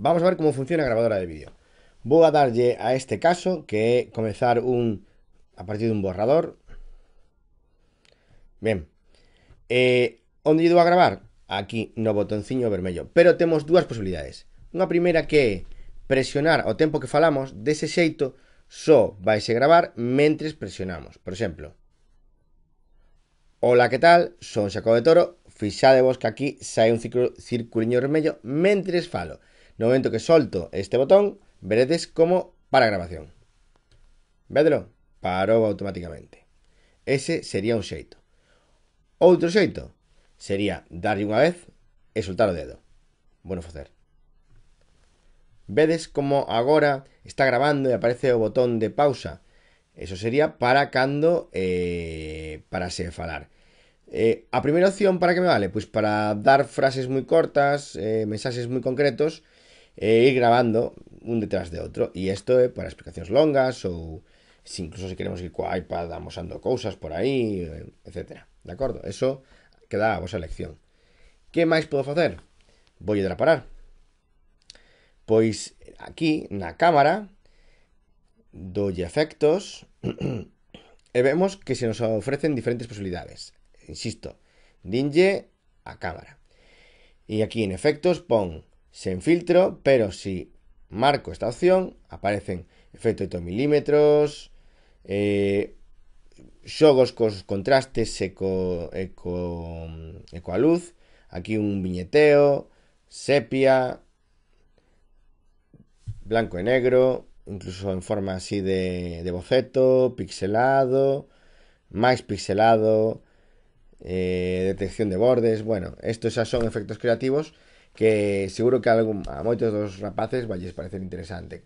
Vamos a ver cómo funciona la grabadora de vídeo. Vou a darlle a este caso que é comezar un a partir dun borrador. Ben. Eh, onde lle dou a gravar? Aquí no botonciño vermello. Pero temos dúas posibilidades. Unha primeira que é presionar o tempo que falamos, dese xeito só vaise gravar mentres presionamos. Por exemplo, Ola, que tal? Son Xacobo de Toro. Fixadevos que aquí sai un círculo, circuliño vermello mentres falo. No momento que solto este botón, veredes como para grabación. Vedelo, parou automáticamente. Ese sería un xeito. Outro xeito sería darlle unha vez e soltar o dedo. Bueno facer. Vedes como agora está grabando e aparece o botón de pausa. Eso sería para cando eh, para se falar. Eh, a primeira opción para que me vale? Pois para dar frases moi cortas, eh, mensaxes moi concretos e ir grabando un detrás de outro. E isto é para explicacións longas ou se incluso se queremos ir coa iPad amosando cousas por aí, etc. De acordo? Eso queda a vosa elección. Que máis podo facer? Voy a parar. Pois aquí, na cámara, dolle efectos e vemos que se nos ofrecen diferentes posibilidades. Insisto, dinlle a cámara. E aquí en efectos pon se infiltro, pero si marco esta opción, aparecen efecto de milímetros, eh, con con contrastes eco eco eco luz, aquí un viñeteo, sepia, blanco y e negro, incluso en forma así de, de boceto, pixelado, más pixelado, eh, detección de bordes, bueno, estos ya son efectos creativos que seguro que a, muchos de los rapaces rapaces a parecer interesante.